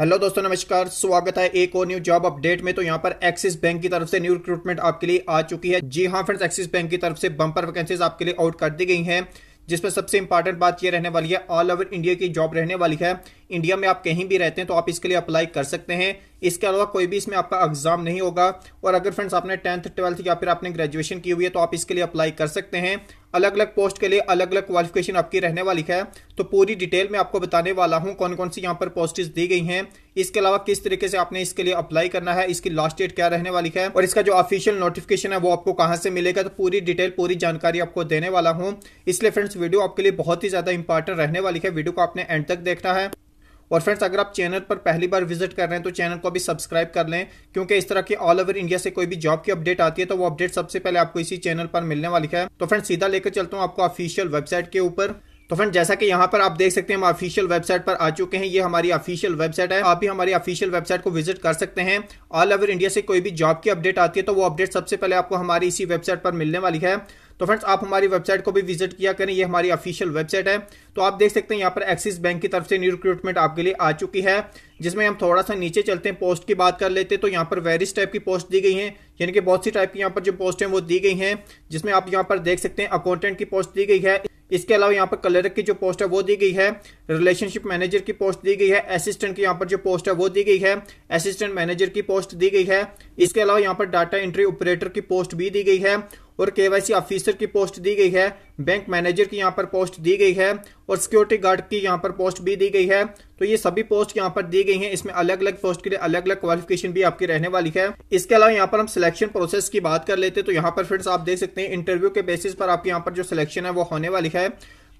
hello दोस्तों नमस्कार स्वागत है एक और न्यू जॉब अपडेट में तो यहाँ पर एक्सिस बैंक की तरफ से न्यू रिक्रूटमेंट आपके लिए आ चुकी है जी हाँ फ्रेंड्स एक्सिस बैंक की तरफ से बम्पर वैकेंसीज आपके लिए आउट कर दी गई हैं जिसमें सबसे इंपॉर्टेंट बात यह रहने वाली है ऑल ओवर इंडिया की जॉब रहने वाली है इंडिया में आप कहीं भी रहते हैं तो आप इसके लिए अप्लाई कर सकते हैं इसके अलावा कोई भी इसमें आपका एग्जाम नहीं होगा और अगर फ्रेंड्स आपने टेंथ ट्वेल्थ या फिर आपने ग्रेजुएशन की हुई है तो आप इसके लिए अप्लाई कर सकते हैं अलग अलग पोस्ट के लिए अलग अलग क्वालिफिकेशन आपकी रहने वाली है तो पूरी डिटेल में आपको बताने वाला हूँ कौन कौन सी यहाँ पर पोस्टेज दी गई हैं इसके अलावा किस तरीके से आपने इसके लिए अप्लाई करना है इसकी लास्ट डेट क्या रहने वाली है और इसका जो ऑफिशियल नोटिफिकेशन है वो आपको कहाँ से मिलेगा तो पूरी डिटेल पूरी जानकारी आपको देने वाला हूँ इसलिए फ्रेंड्स वीडियो आपके लिए बहुत ही ज़्यादा इंपॉर्टेंट रहने वाली है वीडियो को आपने एंड तक देखना है और फ्रेंड्स अगर आप चैनल पर पहली बार विजिट कर रहे हैं तो चैनल को भी सब्सक्राइब कर लें क्योंकि इस तरह की ऑल ओवर इंडिया से कोई भी जॉब की अपडेट आती है तो वो अपडेट सबसे पहले आपको इसी चैनल पर मिलने वाली है तो फ्रेंड्स सीधा लेकर चलता हूँ आपको ऑफिशियल वेबसाइट के ऊपर तो फ्रेंड जैसा कि यहाँ पर आप देख सकते हैं हम ऑफिशियल वेबसाइट पर आ चुके हैं ये हमारी ऑफिशियल वेबसाइट है आप भी हमारी ऑफिशियल वेबसाइट को विजिट कर सकते हैं ऑल ओवर इंडिया से कोई भी जॉब की अपडेट आती है तो वो अपडेट सबसे पहले आपको हमारी इसी वेबसाइट पर मिलने वाली है तो फ्रेंड्स आप हमारी वेबसाइट को भी विजिट किया करें ये हमारी ऑफिशियल वेबसाइट है तो आप देख सकते हैं यहाँ पर एक्सिस बैंक की तरफ से न्यू रिक्रूटमेंट आपके लिए आ चुकी है जिसमें हम थोड़ा सा नीचे चलते हैं पोस्ट की बात कर लेते हैं तो यहाँ पर वेरिस टाइप की पोस्ट दी गई हैं यानी कि बहुत सी टाइप की यहाँ पर जो पोस्ट है वो दी गई है जिसमें आप यहाँ पर देख सकते हैं अकाउंटेंट की पोस्ट दी गई है इसके अलावा यहाँ पर कलर की जो पोस्ट है वो दी गई है रिलेशनशिप मैनेजर की पोस्ट दी गई है असिस्टेंट की यहाँ पर जो पोस्ट है वो दी गई है असिस्टेंट मैनेजर की पोस्ट दी गई है इसके अलावा यहाँ पर डाटा एंट्री ऑपरेटर की पोस्ट भी दी गई है और केवाईसी ऑफिसर की पोस्ट दी गई है बैंक मैनेजर की यहाँ पर पोस्ट दी गई है और सिक्योरिटी गार्ड की यहाँ पर पोस्ट भी दी गई है तो ये सभी पोस्ट यहाँ पर दी गई हैं इसमें अलग अलग पोस्ट के लिए अलग अलग क्वालिफिकेशन भी आपकी रहने वाली है इसके अलावा यहाँ पर हम सिलेक्शन प्रोसेस की बात कर लेते हैं तो यहाँ पर फ्रेंड्स आप देख सकते हैं इंटरव्यू के बेसिस पर आपके यहाँ पर जो सिलेक्शन है वो होने वाली है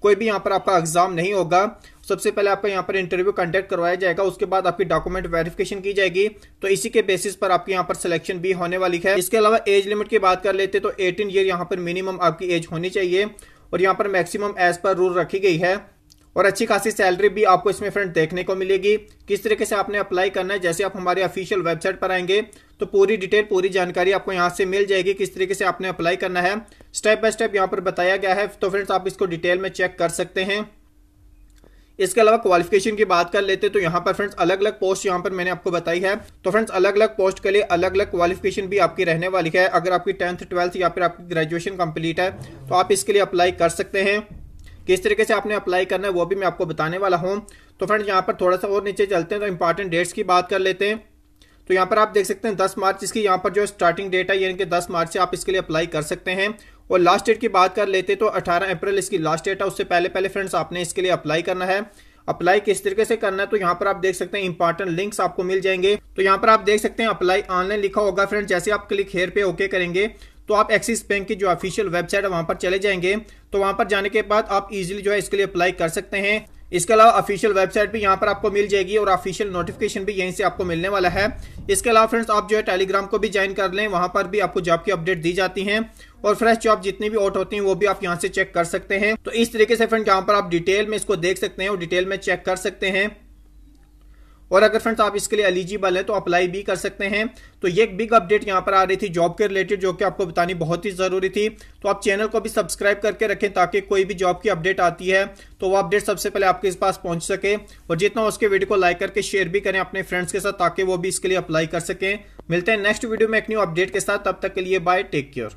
कोई भी यहाँ पर आपका एग्जाम नहीं होगा सबसे पहले आपका यहाँ पर इंटरव्यू कंडक्ट करवाया जाएगा उसके बाद आपकी डॉक्यूमेंट वेरिफिकेशन की जाएगी तो इसी के बेसिस पर आपके यहाँ पर सिलेक्शन भी होने वाली है इसके अलावा एज लिमिट की बात कर लेते तो एटीन ईयर यहाँ पर मिनिमम आपकी एज होनी चाहिए और यहाँ पर मैक्सिमम एज पर रूल रखी गई है और अच्छी खासी सैलरी भी आपको इसमें फ्रेंड देखने को मिलेगी किस तरीके से आपने अप्लाई करना है जैसे आप हमारे ऑफिशियल वेबसाइट पर आएंगे तो पूरी डिटेल पूरी जानकारी आपको यहाँ से मिल जाएगी किस तरीके से आपने अप्लाई करना है स्टेप बाय स्टेप यहाँ पर बताया गया है तो फ्रेंड्स आप इसको डिटेल में चेक कर सकते हैं इसके अलावा क्वालिफिकेशन की बात कर लेते तो यहाँ पर फ्रेंड्स अलग अलग पोस्ट यहाँ पर मैंने आपको बताई है तो फ्रेंड्स अलग अलग पोस्ट के लिए अलग अलग क्वालिफिकेशन भी आपकी रहने वाली है अगर आपकी टेंथ ट्वेल्थ या फिर आपकी ग्रेजुएशन कंप्लीट है तो आप इसके लिए अप्लाई कर सकते हैं किस तरीके से आपने अप्लाई करना है वो भी मैं आपको बताने वाला हूँ तो फ्रेंड्स यहाँ पर थोड़ा सा और नीचे चलते हैं तो इंपॉर्टेंट डेट्स की बात कर लेते हैं तो यहाँ पर आप देख सकते हैं 10 मार्च इसकी यहाँ पर जो स्टार्टिंग डेट है यानी कि 10 मार्च से आप इसके लिए अप्लाई कर सकते हैं और लास्ट डेट की बात कर लेते हैं तो 18 अप्रैल इसकी लास्ट डेट है उससे पहले पहले फ्रेंड्स आपने इसके लिए अप्लाई करना है अप्लाई किस तरीके से करना है तो यहाँ पर आप देख सकते हैं इंपॉर्टेंट लिंक्स आपको मिल जाएंगे तो यहाँ पर आप देख सकते हैं अप्लाई ऑनलाइन लिखा होगा फ्रेंड जैसे आप क्लिक हेयर पे ओके करेंगे तो आप एक्सिस बैंक की जो ऑफिशियल वेबसाइट है वहां पर चले जाएंगे तो वहां पर जाने के बाद आप इजिली जो है इसके लिए अप्लाई कर सकते हैं इसके अलावा ऑफिशियल वेबसाइट भी यहाँ पर आपको मिल जाएगी और ऑफिशियल नोटिफिकेशन भी यहीं से आपको मिलने वाला है इसके अलावा फ्रेंड्स आप जो है टेलीग्राम को भी ज्वाइन कर लें वहां पर भी आपको जॉब की अपडेट दी जाती हैं और फ्रेश जॉब जितनी भी आउट होती हैं वो भी आप यहाँ से चेक कर सकते हैं तो इस तरीके से फ्रेंड यहाँ पर आप डिटेल में इसको देख सकते हैं और डिटेल में चेक कर सकते हैं और अगर फ्रेंड्स आप इसके लिए एलिजिबल है तो अप्लाई भी कर सकते हैं तो ये एक बिग अपडेट यहाँ पर आ रही थी जॉब के रिलेटेड जो कि आपको बतानी बहुत ही ज़रूरी थी तो आप चैनल को भी सब्सक्राइब करके रखें ताकि कोई भी जॉब की अपडेट आती है तो वो अपडेट सबसे पहले आपके पास पहुंच सके और जितना उसके वीडियो को लाइक करके शेयर भी करें अपने फ्रेंड्स के साथ ताकि वो भी इसके लिए अप्लाई कर सकें मिलते हैं नेक्स्ट वीडियो में एक न्यू अपडेट के साथ तब तक के लिए बाय टेक केयर